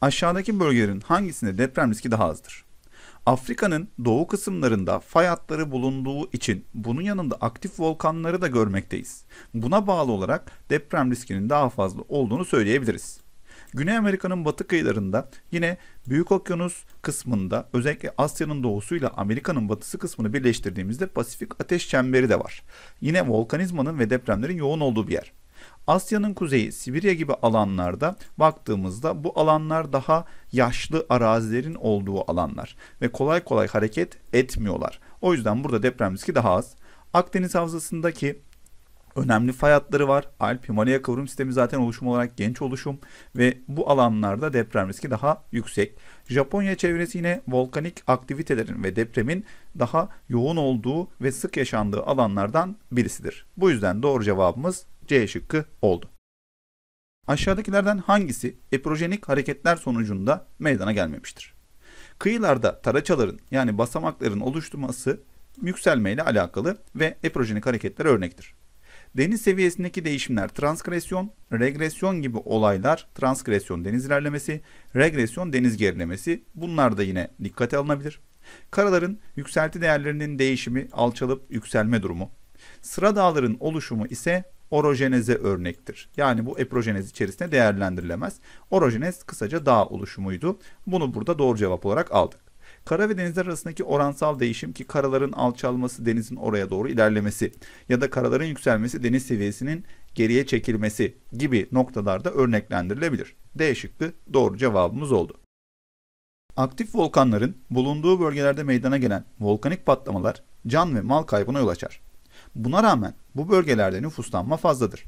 Aşağıdaki bölgelerin hangisinde deprem riski daha azdır? Afrika'nın doğu kısımlarında fay hatları bulunduğu için bunun yanında aktif volkanları da görmekteyiz. Buna bağlı olarak deprem riskinin daha fazla olduğunu söyleyebiliriz. Güney Amerika'nın batı kıyılarında yine Büyük Okyanus kısmında özellikle Asya'nın doğusuyla Amerika'nın batısı kısmını birleştirdiğimizde Pasifik Ateş Çemberi de var. Yine volkanizmanın ve depremlerin yoğun olduğu bir yer. Asya'nın kuzeyi Sibirya gibi alanlarda baktığımızda bu alanlar daha yaşlı arazilerin olduğu alanlar ve kolay kolay hareket etmiyorlar. O yüzden burada deprem riski daha az. Akdeniz havzasındaki önemli fay hatları var. Alp Himalaya kıvrım sistemi zaten oluşum olarak genç oluşum ve bu alanlarda deprem riski daha yüksek. Japonya çevresi yine volkanik aktivitelerin ve depremin daha yoğun olduğu ve sık yaşandığı alanlardan birisidir. Bu yüzden doğru cevabımız C şıkkı oldu. Aşağıdakilerden hangisi eprojenik hareketler sonucunda meydana gelmemiştir? Kıyılarda taraçaların yani basamakların oluşturması yükselmeyle alakalı ve eprojenik hareketler örnektir. Deniz seviyesindeki değişimler transkresyon, regresyon gibi olaylar transkresyon deniz ilerlemesi, regresyon deniz gerilemesi bunlar da yine dikkate alınabilir. Karaların yükselti değerlerinin değişimi alçalıp yükselme durumu. Sıra dağların oluşumu ise orojeneze örnektir. Yani bu eprojenez içerisinde değerlendirilemez. Orojenez kısaca dağ oluşumuydu. Bunu burada doğru cevap olarak aldık. Kara ve denizler arasındaki oransal değişim ki karaların alçalması denizin oraya doğru ilerlemesi ya da karaların yükselmesi deniz seviyesinin geriye çekilmesi gibi noktalarda örneklendirilebilir. D şıkkı doğru cevabımız oldu. Aktif volkanların bulunduğu bölgelerde meydana gelen volkanik patlamalar can ve mal kaybına yol açar. Buna rağmen bu bölgelerde nüfuslanma fazladır.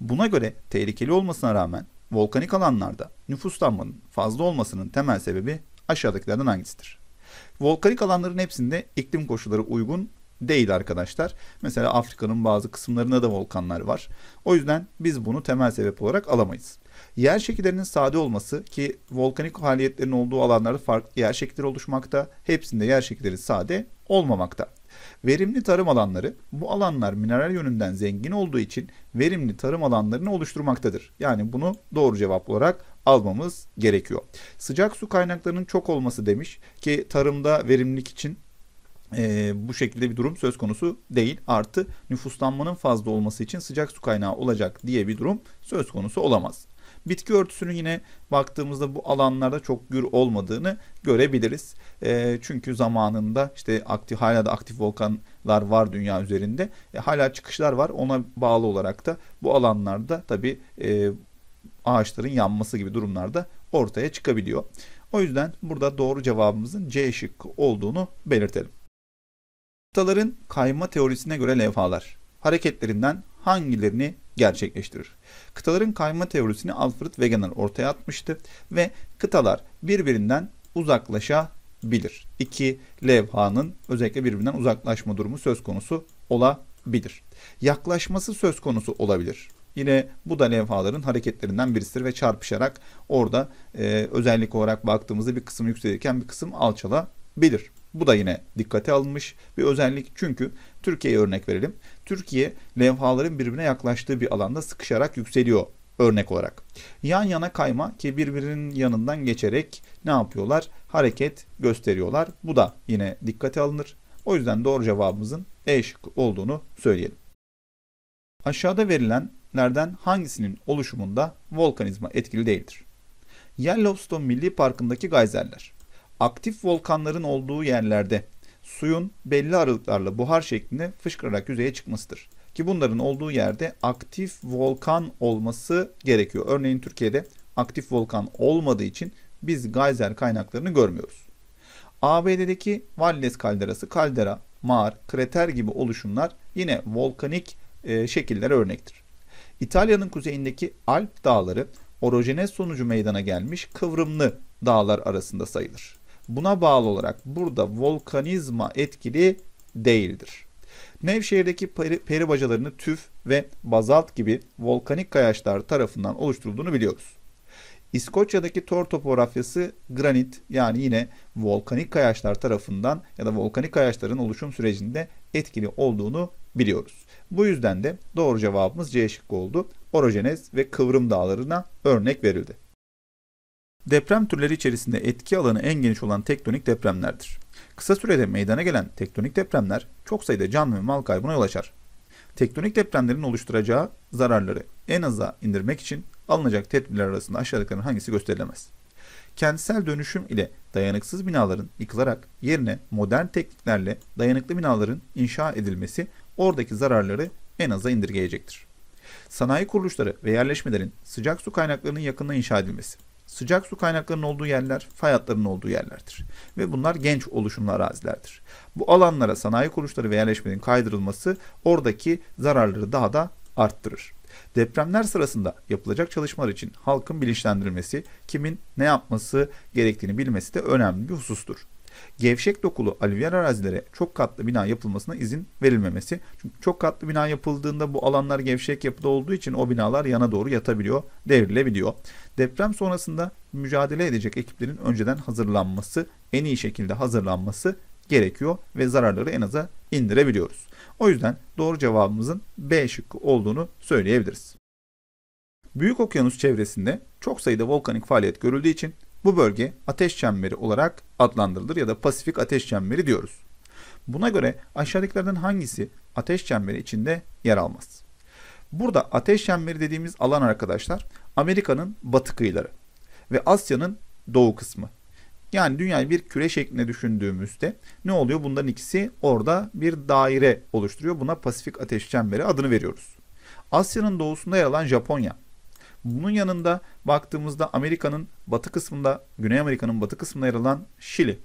Buna göre tehlikeli olmasına rağmen volkanik alanlarda nüfuslanmanın fazla olmasının temel sebebi aşağıdakilerden hangisidir? Volkanik alanların hepsinde iklim koşulları uygun değil arkadaşlar. Mesela Afrika'nın bazı kısımlarında da volkanlar var. O yüzden biz bunu temel sebep olarak alamayız. Yer şekillerinin sade olması ki volkanik faaliyetlerin olduğu alanlarda farklı yer şekilleri oluşmakta. Hepsinde yer şekilleri sade olmamakta. Verimli tarım alanları, bu alanlar mineral yönünden zengin olduğu için verimli tarım alanlarını oluşturmaktadır. Yani bunu doğru cevap olarak almamız gerekiyor. Sıcak su kaynaklarının çok olması demiş ki tarımda verimlilik için ee, bu şekilde bir durum söz konusu değil. Artı nüfuslanmanın fazla olması için sıcak su kaynağı olacak diye bir durum söz konusu olamaz. Bitki örtüsünün yine baktığımızda bu alanlarda çok gür olmadığını görebiliriz. E, çünkü zamanında işte aktif hala da aktif volkanlar var dünya üzerinde. E, hala çıkışlar var. Ona bağlı olarak da bu alanlarda tabii e, ağaçların yanması gibi durumlarda ortaya çıkabiliyor. O yüzden burada doğru cevabımızın C şıkkı olduğunu belirtelim. Kıtaların kayma teorisine göre levhalar hareketlerinden hangilerini gerçekleştirir. Kıtaların kayma teorisini Alfred Wegener ortaya atmıştı ve kıtalar birbirinden uzaklaşabilir. İki levhanın özellikle birbirinden uzaklaşma durumu söz konusu olabilir. Yaklaşması söz konusu olabilir. Yine bu da levhaların hareketlerinden birisidir ve çarpışarak orada e, özellik olarak baktığımızda bir kısım yükselirken bir kısım alçalabilir. Bu da yine dikkate alınmış bir özellik. Çünkü Türkiye'ye örnek verelim. Türkiye levhaların birbirine yaklaştığı bir alanda sıkışarak yükseliyor örnek olarak. Yan yana kayma ki birbirinin yanından geçerek ne yapıyorlar? Hareket gösteriyorlar. Bu da yine dikkate alınır. O yüzden doğru cevabımızın E şıkkı olduğunu söyleyelim. Aşağıda verilenlerden hangisinin oluşumunda volkanizma etkili değildir? Yellowstone Milli Parkı'ndaki gayzerler aktif volkanların olduğu yerlerde suyun belli aralıklarla buhar şeklinde fışkırarak yüzeye çıkmasıdır. Ki bunların olduğu yerde aktif volkan olması gerekiyor. Örneğin Türkiye'de aktif volkan olmadığı için biz gayzer kaynaklarını görmüyoruz. ABD'deki Valles kalderası, kaldera, mağar, krater gibi oluşumlar yine volkanik e, şekillere örnektir. İtalya'nın kuzeyindeki Alp dağları orojenez sonucu meydana gelmiş kıvrımlı dağlar arasında sayılır. Buna bağlı olarak burada volkanizma etkili değildir. Nevşehir'deki peri, peri bacalarını tüf ve bazalt gibi volkanik kayaçlar tarafından oluşturulduğunu biliyoruz. İskoçya'daki tor topografyası granit yani yine volkanik kayaçlar tarafından ya da volkanik kayaçların oluşum sürecinde etkili olduğunu biliyoruz. Bu yüzden de doğru cevabımız C şıkkı oldu. Orojenez ve Kıvrım Dağları'na örnek verildi. Deprem türleri içerisinde etki alanı en geniş olan tektonik depremlerdir. Kısa sürede meydana gelen tektonik depremler çok sayıda can ve mal kaybına yol açar. Tektonik depremlerin oluşturacağı zararları en aza indirmek için alınacak tedbirler arasında aşağıdakilerin hangisi gösterilemez? Kentsel dönüşüm ile dayanıksız binaların yıkılarak yerine modern tekniklerle dayanıklı binaların inşa edilmesi oradaki zararları en aza indirgeyecektir. Sanayi kuruluşları ve yerleşmelerin sıcak su kaynaklarının yakında inşa edilmesi, sıcak su kaynaklarının olduğu yerler, fay hatlarının olduğu yerlerdir. Ve bunlar genç oluşumlu arazilerdir. Bu alanlara sanayi kuruluşları ve yerleşmenin kaydırılması oradaki zararları daha da arttırır. Depremler sırasında yapılacak çalışmalar için halkın bilinçlendirilmesi, kimin ne yapması gerektiğini bilmesi de önemli bir husustur. Gevşek dokulu alüvyal arazilere çok katlı bina yapılmasına izin verilmemesi. Çünkü çok katlı bina yapıldığında bu alanlar gevşek yapıda olduğu için o binalar yana doğru yatabiliyor, devrilebiliyor. Deprem sonrasında mücadele edecek ekiplerin önceden hazırlanması, en iyi şekilde hazırlanması gerekiyor ve zararları en aza indirebiliyoruz. O yüzden doğru cevabımızın B şıkkı olduğunu söyleyebiliriz. Büyük okyanus çevresinde çok sayıda volkanik faaliyet görüldüğü için bu bölge ateş çemberi olarak adlandırılır ya da Pasifik ateş çemberi diyoruz. Buna göre aşağıdakilerden hangisi ateş çemberi içinde yer almaz? Burada ateş çemberi dediğimiz alan arkadaşlar Amerika'nın batı kıyıları ve Asya'nın doğu kısmı. Yani dünyayı bir küre şeklinde düşündüğümüzde ne oluyor? Bunların ikisi orada bir daire oluşturuyor. Buna Pasifik Ateş Çemberi adını veriyoruz. Asya'nın doğusunda yer alan Japonya, bunun yanında baktığımızda Amerika'nın batı kısmında, Güney Amerika'nın batı kısmında yer alan Şili.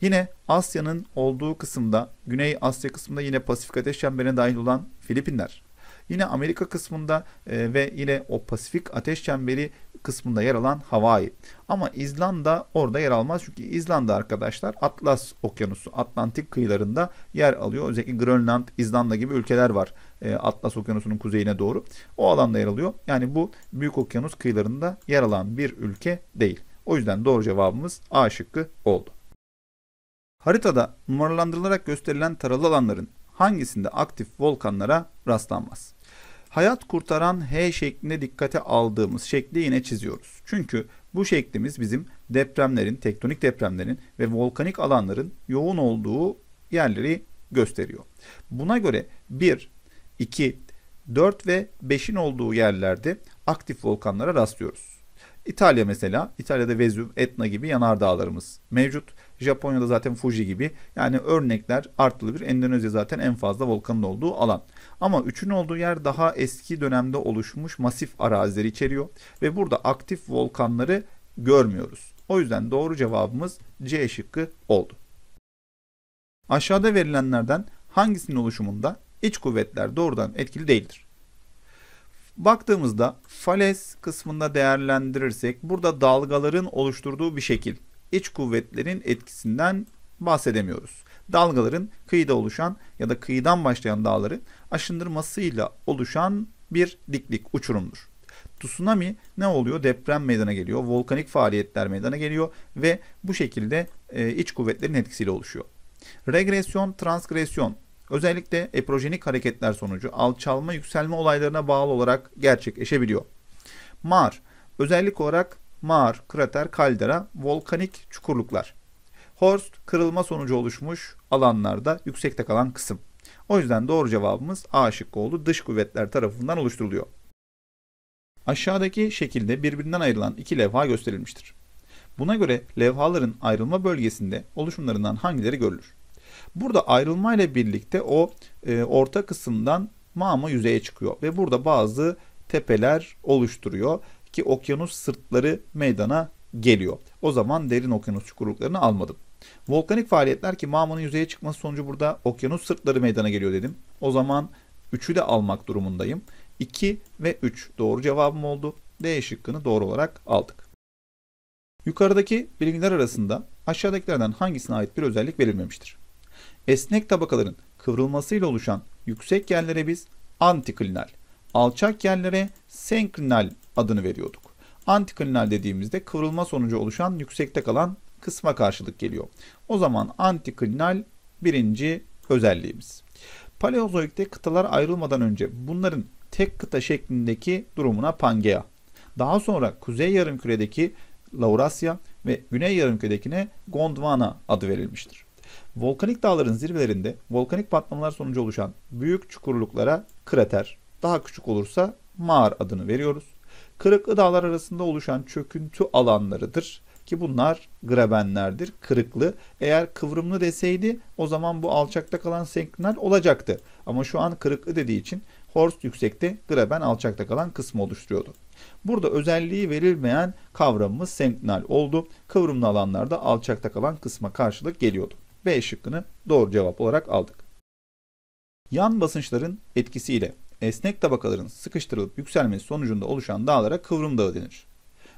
Yine Asya'nın olduğu kısımda, Güney Asya kısmında yine Pasifik Ateş Çemberi'ne dahil olan Filipinler. Yine Amerika kısmında e, ve yine o Pasifik Ateş Çemberi kısmında yer alan Hawaii. Ama İzlanda orada yer almaz. Çünkü İzlanda arkadaşlar Atlas Okyanusu, Atlantik kıyılarında yer alıyor. Özellikle Grönland, İzlanda gibi ülkeler var. E, Atlas Okyanusu'nun kuzeyine doğru. O alanda yer alıyor. Yani bu Büyük Okyanus kıyılarında yer alan bir ülke değil. O yüzden doğru cevabımız A şıkkı oldu. Haritada numaralandırılarak gösterilen taralı alanların hangisinde aktif volkanlara rastlanmaz? hayat kurtaran H şeklinde dikkate aldığımız şekli yine çiziyoruz. Çünkü bu şeklimiz bizim depremlerin, tektonik depremlerin ve volkanik alanların yoğun olduğu yerleri gösteriyor. Buna göre 1, 2, 4 ve 5'in olduğu yerlerde aktif volkanlara rastlıyoruz. İtalya mesela, İtalya'da Vesuv, Etna gibi yanardağlarımız mevcut. Japonya'da zaten Fuji gibi. Yani örnekler Artılı bir. Endonezya zaten en fazla volkanın olduğu alan. Ama üçün olduğu yer daha eski dönemde oluşmuş masif arazileri içeriyor. Ve burada aktif volkanları görmüyoruz. O yüzden doğru cevabımız C şıkkı oldu. Aşağıda verilenlerden hangisinin oluşumunda iç kuvvetler doğrudan etkili değildir? Baktığımızda falez kısmında değerlendirirsek burada dalgaların oluşturduğu bir şekil iç kuvvetlerin etkisinden bahsedemiyoruz. Dalgaların kıyıda oluşan ya da kıyıdan başlayan dağların aşındırmasıyla oluşan bir diklik uçurumdur. Tsunami ne oluyor? Deprem meydana geliyor, volkanik faaliyetler meydana geliyor ve bu şekilde e, iç kuvvetlerin etkisiyle oluşuyor. Regresyon, transgresyon özellikle eprojenik hareketler sonucu alçalma, yükselme olaylarına bağlı olarak gerçekleşebiliyor. Mar özellik olarak mağar, krater, kaldera, volkanik çukurluklar. Horst kırılma sonucu oluşmuş alanlarda yüksekte kalan kısım. O yüzden doğru cevabımız A şıkkı oldu. Dış kuvvetler tarafından oluşturuluyor. Aşağıdaki şekilde birbirinden ayrılan iki levha gösterilmiştir. Buna göre levhaların ayrılma bölgesinde oluşumlarından hangileri görülür? Burada ayrılma ile birlikte o e, orta kısımdan mağma yüzeye çıkıyor ve burada bazı tepeler oluşturuyor ki okyanus sırtları meydana geliyor. O zaman derin okyanus çukurluklarını almadım. Volkanik faaliyetler ki mağmanın yüzeye çıkması sonucu burada okyanus sırtları meydana geliyor dedim. O zaman 3'ü de almak durumundayım. 2 ve 3 doğru cevabım oldu. D şıkkını doğru olarak aldık. Yukarıdaki bilgiler arasında aşağıdakilerden hangisine ait bir özellik verilmemiştir? Esnek tabakaların kıvrılmasıyla oluşan yüksek yerlere biz antiklinal, alçak yerlere senklinal adını veriyorduk. Antiklinal dediğimizde kıvrılma sonucu oluşan yüksekte kalan kısma karşılık geliyor. O zaman antiklinal birinci özelliğimiz. Paleozoik'te kıtalar ayrılmadan önce bunların tek kıta şeklindeki durumuna Pangea. Daha sonra Kuzey Yarımküre'deki Laurasya ve Güney Yarımküre'dekine Gondwana adı verilmiştir. Volkanik dağların zirvelerinde volkanik patlamalar sonucu oluşan büyük çukurluklara krater, daha küçük olursa mağar adını veriyoruz. Kırıklı dağlar arasında oluşan çöküntü alanlarıdır ki bunlar grabenlerdir, kırıklı. Eğer kıvrımlı deseydi o zaman bu alçakta kalan senkler olacaktı. Ama şu an kırıklı dediği için Horst yüksekte, graben alçakta kalan kısmı oluşturuyordu. Burada özelliği verilmeyen kavramımız senknal oldu. Kıvrımlı alanlarda alçakta kalan kısma karşılık geliyordu. B şıkkını doğru cevap olarak aldık. Yan basınçların etkisiyle esnek tabakaların sıkıştırılıp yükselmesi sonucunda oluşan dağlara kıvrım dağı denir.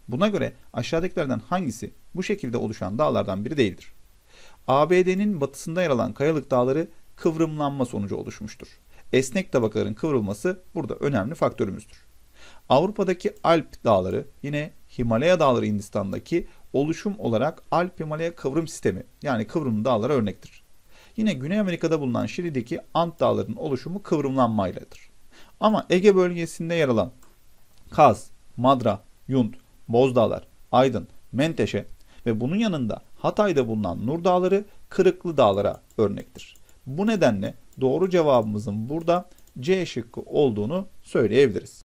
Buna göre aşağıdakilerden hangisi bu şekilde oluşan dağlardan biri değildir? ABD'nin batısında yer alan kayalık dağları kıvrımlanma sonucu oluşmuştur. Esnek tabakaların kıvrılması burada önemli faktörümüzdür. Avrupa'daki Alp dağları yine Himalaya dağları Hindistan'daki oluşum olarak Alp Himalaya kıvrım sistemi yani kıvrım dağları örnektir. Yine Güney Amerika'da bulunan Şili'deki Ant dağlarının oluşumu kıvrımlanmayladır. Ama Ege bölgesinde yer alan Kaz, Madra, Yunt, Bozdağlar, Aydın, Menteşe ve bunun yanında Hatay'da bulunan Nur Dağları Kırıklı Dağlara örnektir. Bu nedenle doğru cevabımızın burada C şıkkı olduğunu söyleyebiliriz.